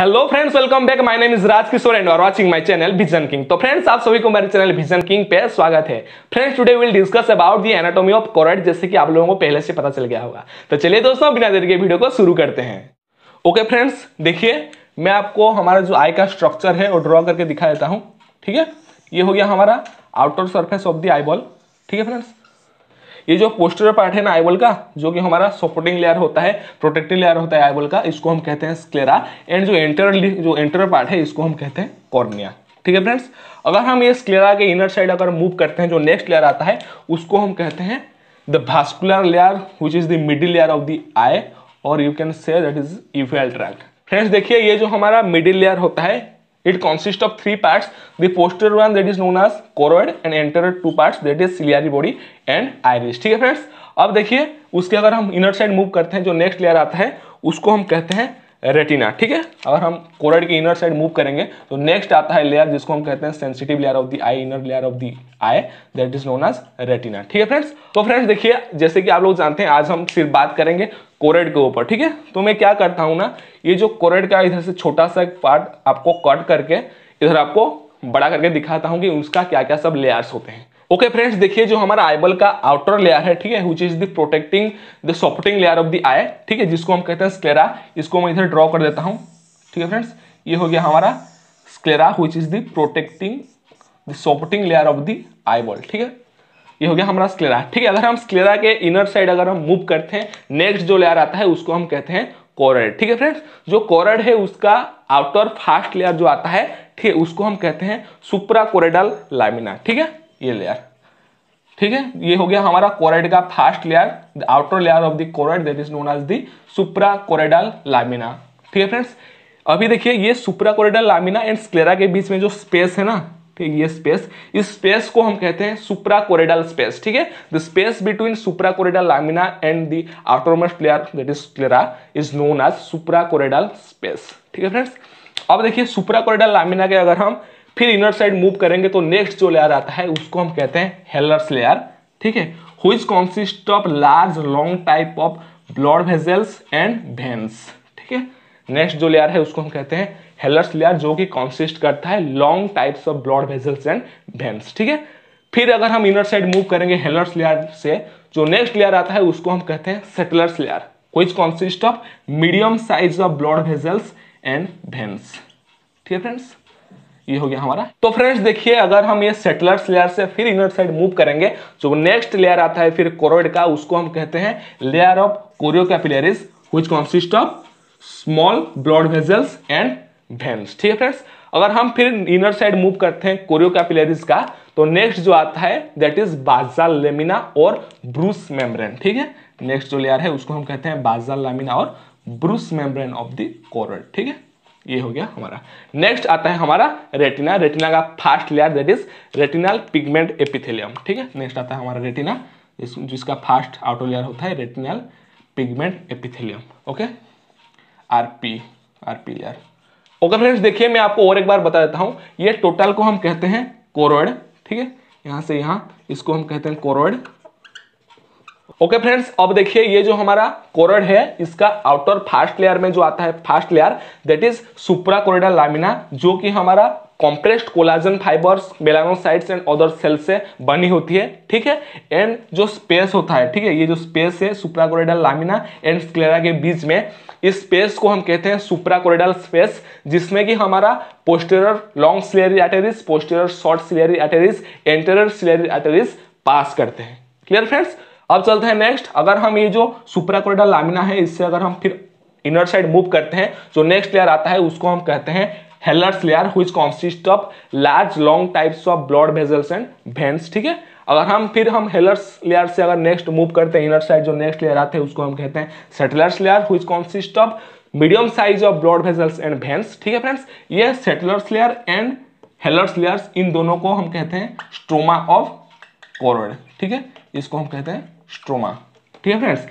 Hello friends welcome back my name is Raj Kishore and are watching my channel vision king तो friends आप सभी को मेरे चैनल विजन किंग पे स्वागत है friends today will discuss about the anatomy of choroid जैसे कि आप लोगों को पहले से पता चल गया होगा तो चलिए दोस्तों बिना देर के वीडियो को शुरू करते हैं ओके फ्रेंड्स देखिए मैं आपको हमारा जो आई का स्ट्रक्चर है वो ड्रॉ करके दिखा देता हूँ ठीक है ये हो गया हमारा outer surface of the eyeball ठीक है फ्रेंड्स ये जो पोस्टर पार्ट है ना आईबल का जो कि हमारा सपोर्टिंग लेयर होता है प्रोटेक्टिव लेयर होता है आईबल का इसको हम कहते हैं स्क्लेरा एंड जो एंटर जो एंटर पार्ट है इसको हम कहते हैं कॉर्निया ठीक है फ्रेंड्स अगर हम ये स्क्लेरा के इनर साइड अगर मूव करते हैं जो नेक्स्ट लेयर आता है उसको हम कहते हैं the vascular layer which is the middle layer of the eye और you can say that is uveal tract friends देखिए ये जो हमारा मिडिल लेयर होता है It consists of three parts. The posterior one that is known as choroid and anterior two parts that is ciliary body and iris. ठीक है friends अब देखिए उसके अगर हम इनर साइड मूव करते हैं जो नेक्स्ट लेयर आता है उसको हम कहते हैं रेटिना ठीक है अगर हम कोरड के इनर साइड मूव करेंगे तो नेक्स्ट आता है लेयर जिसको हम कहते हैं sensitive layer of the eye inner layer of the eye that is known as retina ठीक है फ्रेंड्स तो फ्रेंड्स देखिए जैसे कि आप लोग जानते हैं आज हम सिर्फ बात करेंगे कोरेड के ऊपर ठीक है तो मैं क्या करता हूँ ना ये जो कोरेड का इधर से छोटा सा पार्ट आपको कट करके इधर आपको बड़ा करके दिखाता हूँ कि उसका क्या क्या सब लेयर्स होते हैं ओके फ्रेंड्स देखिए जो हमारा आईबल का आउटर लेयर है ठीक है which is the protecting the supporting layer of the eye ठीक है जिसको हम कहते हैं स्क्लेरा इसको मैं इधर ड्रॉ कर देता हूँ ठीक है फ्रेंड्स ये हो गया हमारा sclera which is the protecting the supporting layer of the eyeball ठीक है ये हो गया हमारा स्क्लेरा ठीक है अगर हम स्क्लेरा के इनर साइड अगर हम मूव करते हैं नेक्स्ट जो लेयर आता है उसको हम कहते हैं कोरड ठीक है फ्रेंड्स जो कोरड है उसका आउटर फास्ट लेयर जो आता है ठीक है उसको हम कहते हैं सुप्रा कोरेडल लामिना ठीक है ये लेयर ठीक है ये हो गया हमारा कोरेड का first layer outer layer of the choroid that is known as the supra choroidal lamina ठीक है फ्रेंड्स अभी देखिए ये supra choroidal lamina and sclera के बीच में जो स्पेस है ना ठीक ये स्पेस इस स्पेस को हम कहते हैं सुप्रा कोरेडल स्पेस ठीक है the space between supra choroidal lamina and the outermost layer that is sclera is known as supra choroidal space ठीक है फ्रेंड्स अब देखिए सुप्रा कोरेडल लामिना के अगर हम फिर इनर साइड मूव करेंगे तो नेक्स्ट जो लेयर आता है उसको हम कहते हैं हेलर्स लेयर ठीक है which consist of large long type of blood vessels and veins ठीक है नेक्स्ट जो लेयर है उसको हम कहते हैं हेलर्स लेयर जो कि कॉन्सिस्ट करता है long types of blood vessels and veins ठीक है फिर अगर हम इनर साइड मूव करेंगे हेलर्स लेयर से जो नेक्स्ट लेयर आता है उसको हम कहते हैं Sattler's layer consist of medium size of blood blood and and ठीक है फ्रेंड्स ये हो गया हमारा तो फ्रेंड्स देखिए अगर हम ये सेटलर्स लेयर से फिर इनर साइड मूव करेंगे जो नेक्स्ट लेयर आता है फिर कोरोइड का उसको हम कहते हैं layer of chorio capillaries which consist of small blood vessels and veins ठीक है फ्रेंड्स अगर हम फिर इनर साइड मूव करते हैं कोरियो कैपिलरीज का तो नेक्स्ट जो आता है दैट इज बाजा लेमिना और ब्रूस मेम्ब्रेन ठीक है नेक्स्ट जो लेयर है उसको हम कहते हैं बाजा लेमिना और ब्रूस मेम्ब्रेन ऑफ द कोरल ठीक है ये हो गया हमारा नेक्स्ट आता है हमारा रेटिना रेटिना का first layer that is retinal pigment epithelium ठीक है नेक्स्ट आता है हमारा रेटिना जिसका फास्ट आउटर लेयर होता है retinal pigment epithelium okay RP RP layer okay friends देखिए मैं आपको और एक बार बता देता हूं ये टोटल को हम कहते हैं कोरोइड ठीक है यहां से यहां इसको हम कहते हैं कोरोइड ओके फ्रेंड्स अब देखिए ये जो हमारा कोरड है इसका आउटर फास्ट लेयर में जो आता है first layer that is supra choroidal lamina जो कि हमारा compressed collagen fibres melanocytes and other cell से बनी होती है ठीक है एंड जो स्पेस होता है ठीक है ये जो स्पेस है supra choroidal lamina and sclera के बीच में इस स्पेस को हम कहते हैं सुप्रा कोरिडल स्पेस जिसमें कि हमारा posterior long ciliary arteries posterior short ciliary arteries anterior ciliary arteries पास करते हैं क्लियर फ्रेंड्स अब चलते हैं नेक्स्ट अगर हम ये जो सुप्राकोडल लामिना है इससे अगर हम फिर इनर साइड मूव करते हैं जो नेक्स्ट लेयर आता है उसको हम कहते हैं Haller's layer which consist of large long types of blood vessels and veins ठीक है अगर हम फिर हम हेलर्स लेयर से अगर नेक्स्ट मूव करते हैं इनर साइड जो नेक्स्ट लेयर आते हैं उसको हम कहते हैं Sattler's layer which consist of medium size of blood vessels and veins ठीक है फ्रेंड्स ये Sattler's layer and Haller's layers इन दोनों को हम कहते हैं स्ट्रोमा ऑफ कोरोड ठीक है इसको हम कहते हैं स्ट्रोमा ठीक है friends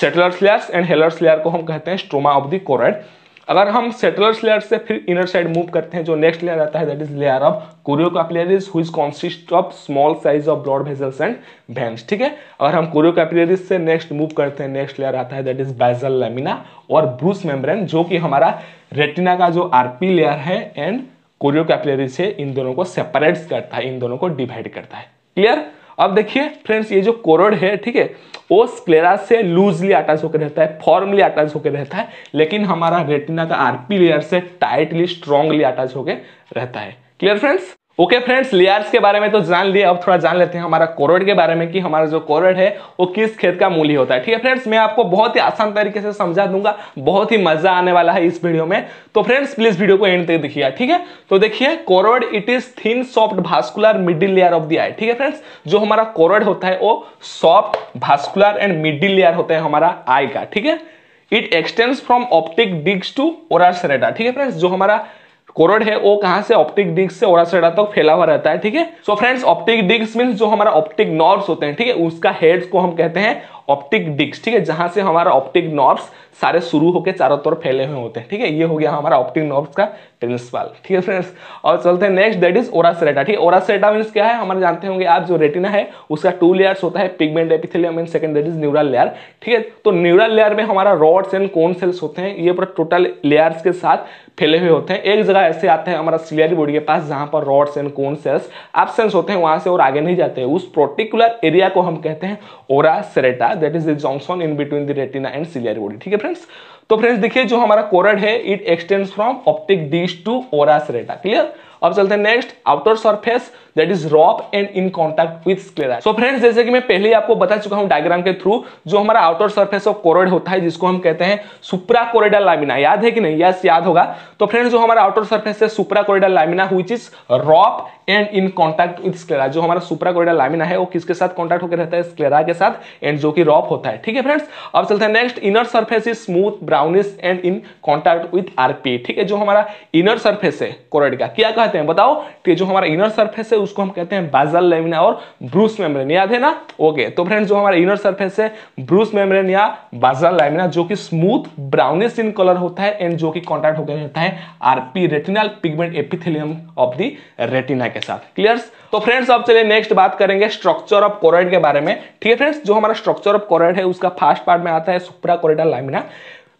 Sattler slash and Haller layer को हम कहते हैं स्ट्रोमा ऑफ द कोरॉइड अगर हम सेटलर्स लेयर से फिर इनर साइड मूव करते हैं जो नेक्स्ट लेयर आता है that is layer of choriocapillaries which consist of small size of blood vessels and veins ठीक है अगर हम कोरियोकैपिलरीज से नेक्स्ट मूव करते हैं नेक्स्ट लेयर आता है दैट इज बैजल लेमिना और ब्रूस मेम्ब्रेन जो कि हमारा रेटिना का जो आरपी लेयर है एंड कोरियोकैपिलरी है इन दोनों को सेपरेट करता है इन दोनों को डिवाइड करता है क्लियर अब देखिए फ्रेंड्स ये जो कोरड है ठीक है वो स्क्लेरा से लूजली अटैच होकर रहता है फॉर्मली अटैच होकर रहता है लेकिन हमारा रेटिना का आरपी लेयर से टाइटली स्ट्रांगली अटैच होकर रहता है clear friends okay friends layers के बारे में तो जान लिए अब थोड़ा जान लेते हैं हमारा कोरोड के बारे में कि हमारा जो कोरोड है वो किस खेत का मूली होता है ठीक है फ्रेंड्स मैं आपको बहुत ही आसान तरीके से समझा दूंगा बहुत ही मजा आने वाला है इस वीडियो में तो फ्रेंड्स प्लीज वीडियो को एंड तक देखिएगा ठीक है तो देखिए choroid it is thin soft vascular middle layer of the eye ठीक है फ्रेंड्स जो हमारा कोरोड होता है वो soft vascular and middle layer होता है हमारा आई का ठीक है इट एक्सटेंड्स फ्रॉम ऑप्टिक डिग्स टू ओरा ठीक है फ्रेंड्स जो हमारा कोरोड है वो कहां से ऑप्टिक डिस्क से ओरा ओरासेडा तक तो फैला हुआ रहता है ठीक है so friends optic disc means जो हमारा ऑप्टिक नॉर्व्स होते हैं ठीक है उसका हेड्स को हम कहते हैं ऑप्टिक डिस्क ठीक है जहां से हमारा ऑप्टिक नॉर्व्स सारे शुरू होकर चारों तरफ फैले हुए होते हैं ठीक है ये हो गया हमारा ऑप्टिक नॉर्व्स का प्रिंसिपल ठीक है फ्रेंड्स और चलते हैं नेक्स्ट दैट इज ओरासेटा ठीक है ओरासेटा मीन्स क्या है हमारे जानते होंगे आप जो रेटिना है उसका टू लेयर्स होता है pigment epithelium and second that is neural layer ठीक है तो न्यूरल लेयर में हमारा रॉड्स एंड कोन सेल्स होते हैं ये पूरा टोटल लेयर्स के साथ फैले हुए होते हैं एक जगह ऐसे आते हैं हमारा सिलियरी बॉडी के पास जहाँ पर rods and cone cells absence होते हैं वहाँ से और आगे नहीं जाते हैं उस पर्टिकुलर एरिया को हम कहते हैं ora serrata that is the zone in between the retina and ciliary body ठीक है फ्रेंड्स तो फ्रेंड्स देखिए जो हमारा कोरड है it extends from optic disc to ora serrata clear अब चलते हैं next outer surface that is rough and in contact with sclera so friends जैसे कि मैं पहले ही आपको बता चुका हूं डायग्राम के थ्रू जो हमारा आउटर सरफेस ऑफ कोरोड होता है जिसको हम कहते हैं सुप्रा कोरिडल लामिना याद है कि नहीं यस याद होगा तो फ्रेंड्स जो हमारा आउटर सर्फेस है supra choroidal lamina which is rough and in contact with sclera जो हमारा सुप्रा कोरिडल लामिना है वो किसके साथ कॉन्टैक्ट होकर रहता है स्क्लेरा के साथ एंड जो कि रॉप होता है ठीक है फ्रेंड्स अब चलते हैं next inner surface is smooth brownish and in contact with RP ठीक है जो हमारा इनर सर्फेस है कोरोड का क्या कहते हैं कहते हैं बताओ कि जो हमारा इनर सरफेस है उसको हम कहते हैं बाजल लेमिना और ब्रूस मेम्ब्रेन याद है ना ओके तो फ्रेंड्स जो हमारा इनर सरफेस है ब्रूस मेम्ब्रेन या बाजल लेमिना जो कि स्मूथ ब्राउनिश इन कलर होता है एंड जो कि कॉन्टैक्ट होकर रहता है RP retinal pigment epithelium of the retina के साथ क्लियर तो फ्रेंड्स अब चलिए नेक्स्ट बात करेंगे स्ट्रक्चर ऑफ कोरोइड के बारे में ठीक है फ्रेंड्स जो हमारा स्ट्रक्चर ऑफ कोरोइड है उसका फर्स्ट पार्ट में आता है सुप्रा कोरिडा लामिना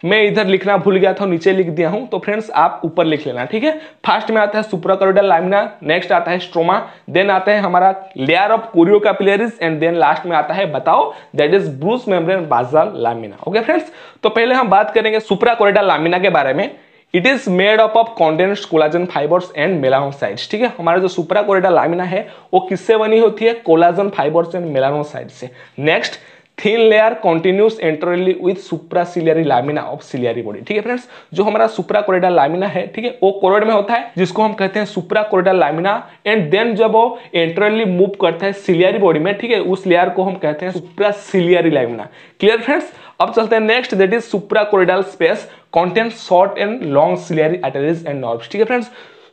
मैं इधर लिखना भूल गया था नीचे लिख दिया हूं तो फ्रेंड्स आप ऊपर लिख लेना ठीक है फर्स्ट में आता है सुप्राकोडल लामिना नेक्स्ट आता है स्ट्रोमा देन आता है हमारा लेयर ऑफ कोरियो का एंड देन लास्ट में आता है बताओ that is Bruch's membrane basal lamina okay friends तो पहले हम बात करेंगे सुप्राकोडल लामिना के बारे में it is made up of condense collagen fibres and melanocytes ठीक है हमारा जो सुप्रा लामिना है वो किससे बनी होती है कोलाजन फाइबर्स एंड मेलानोसाइड से next thin layer continuous anteriorly with supra ciliary lamina of ciliary body ठीक है फ्रेंड्स जो हमारा सुप्रा कोरिडा लामिना है ठीक है वो कोरोड में होता है जिसको हम कहते हैं supra choroidal lamina and then जब वो एंट्रोली मूव करता है सिलियरी बॉडी में ठीक है उस लेयर को हम कहते हैं supra ciliary lamina clear friends अब चलते हैं next that is supra choroidal space content short and long ciliary arteries and nerve ठीक है friends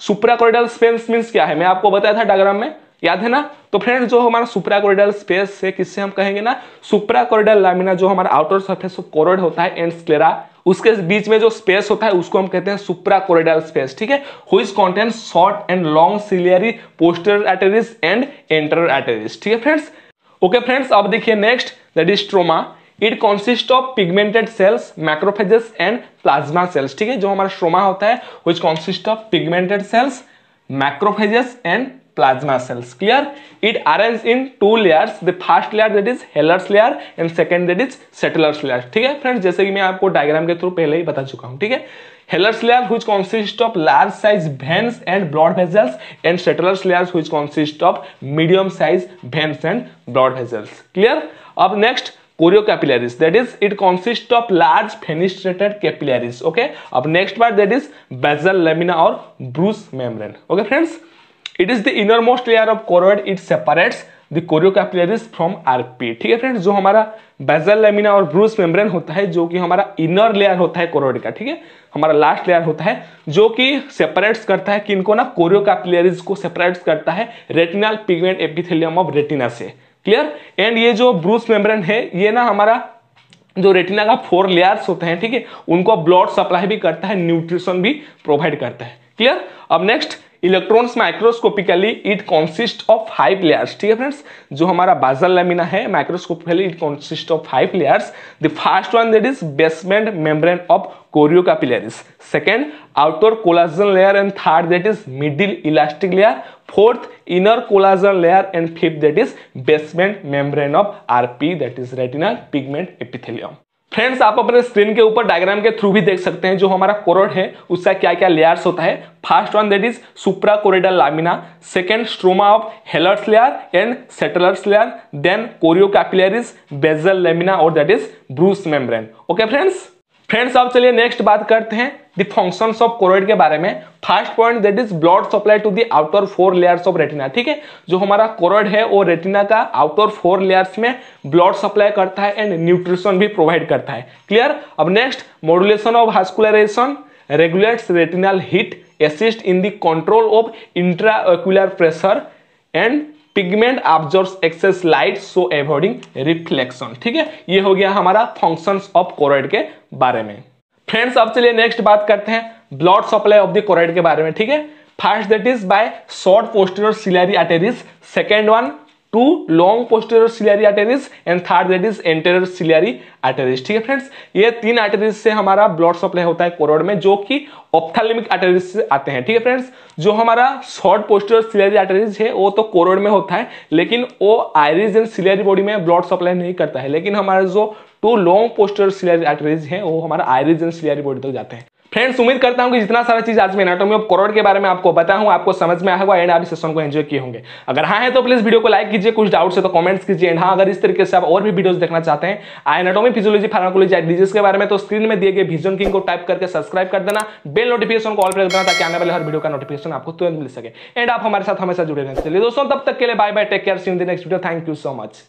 supra choroidal space means क्या है मैं आपको बताया था डायग्राम में याद है ना तो फ्रेंड जो हमारा सुपरा कोरिडल स्पेस है किससे हम कहेंगे ना सुपरा कोरिडल लामिना जो हमारा आउटर सर्फेस कोरोड होता है एंड स्क्लेरा उसके बीच में जो स्पेस होता है उसको हम कहते हैं सुपरा कोरिडल स्पेस ठीक है हुई content short and long ciliary posterior arteries and anterior arteries ठीक है फ्रेंड्स ओके फ्रेंड्स अब देखिए next that is stroma it consist of pigmented cells macrophages and plasma cells ठीक है जो हमारा स्ट्रोमा होता है हुई consist of pigmented cells macrophages and plasma cells clear it arranged in two layers the first layer that is heller's layer and second that is settler's layer theek hai friends jaise ki main aapko diagram ke through pehle hi bata chuka hu theek hai heller's layer which consists of large size veins and blood vessels and settler's layer which consists of medium size veins and blood vessels clear ab next choriocapillaries that is it consist of large fenestrated capillaries okay अब next part that is basal lamina और Bruch's membrane okay friends it is the innermost layer of choroid it separates the chorio capillaries from RP ठीक है friends जो हमारा basal lamina और Bruch's membrane होता है जो कि हमारा इनर लेयर होता है कोरोइड का ठीक है हमारा लास्ट लेयर होता है जो कि सेपरेट्स करता है किनको ना कोरियो कैपिलरीज को सेपरेट्स करता है retinal pigment epithelium of retina से क्लियर एंड ये जो ब्रूस मेम्ब्रेन है ये ना हमारा जो रेटिना का फोर लेयर्स होते हैं ठीक है उनको ब्लड सप्लाई भी करता है न्यूट्रिशन भी प्रोवाइड करता है क्लियर अब next electrons microscopically it consist of five layers ठीक है फ्रेंड्स जो हमारा बाजल लेमिना है microscopically it consist of five layers the first one that is basement membrane of chorio capillaries second outer collagen layer and third that is middle elastic layer fourth inner collagen layer and fifth that is basement membrane of RP that is retinal pigment epithelium friends आप अपने screen के ऊपर diagram के through भी देख सकते हैं जो हमारा कोरोड है उसका क्या क्या लेयर्स होता है first one that is supra choroidal lamina second stroma of Haller's layer and Sattler's layer then chorio capillaries basal lamina और that is Bruch's membrane okay friends friends अब चलिए नेक्स्ट बात करते हैं दी फंक्शन ऑफ कोरोइड के बारे में first point that is blood supply to the outer four layers of retina ठीक है जो हमारा कोरोइड है वो रेटिना का आउटर फोर लेयर्स में ब्लड सप्लाई करता है एंड न्यूट्रिशन भी प्रोवाइड करता है क्लियर अब next modulation of vascularization regulates retinal heat assist in the control of intraocular pressure and pigment observe excess light so avoiding reflection ठीक है ये हो गया हमारा फंक्शन ऑफ कोरोइड के बारे में फ्रेंड्स अब चलिए नेक्स्ट बात करते हैं blood supply of the choroid के बारे में ठीक है first that is by short posterior ciliary arteries second one two long posterior ciliary arteries and third that is anterior ciliary arteries ठीक है फ्रेंड्स ये तीन आर्टेरीज से हमारा ब्लड सप्लाई होता है कोरोड में जो कि ऑप्थालमिक आर्टेरीज से आते हैं ठीक है फ्रेंड्स जो हमारा शॉर्ट पोस्टेरियर सिलियरी आर्टेरीज है वो तो कोरोड में होता है लेकिन वो आयरिज एंड सिलियरी बॉडी में ब्लड सप्लाई नहीं करता है लेकिन हमारा जो two long posterior ciliary arteries है वो हमारा आयरिज एंड सिलियरी बॉडी तक जाते हैं फ्रेंड्स उम्मीद करता हूं कि जितना सारा चीज आज मैं एनाटोमी ऑफ कोरोड के बारे में आपको बता हूं आपको समझ में आया होगा एंड आप इस सेशन को एंजॉय किए होंगे अगर हाँ है तो प्लीज वीडियो को लाइक कीजिए कुछ डाउट्स है तो कमेंट्स कीजिए एंड हाँ अगर इस तरीके से आप और भी वीडियो देखना चाहते हैं एनाटोमी फिजियोलॉजी फार्माकोलॉजी डिजीज के बारे में तो स्क्रीन में दिए गए विजन किंग को टाइप करके सब्सक्राइब कर देना बेल नोटिफिकेशन को ऑल कर देना ताकि आने वाले हर वीडियो का नोटिफिकेशन आपको तुरंत मिल सके एंड आप हमारे साथ हमेशा जुड़े रहें चलिए दोस्तों तब तक के लिए bye bye take care see in the next video thank you so much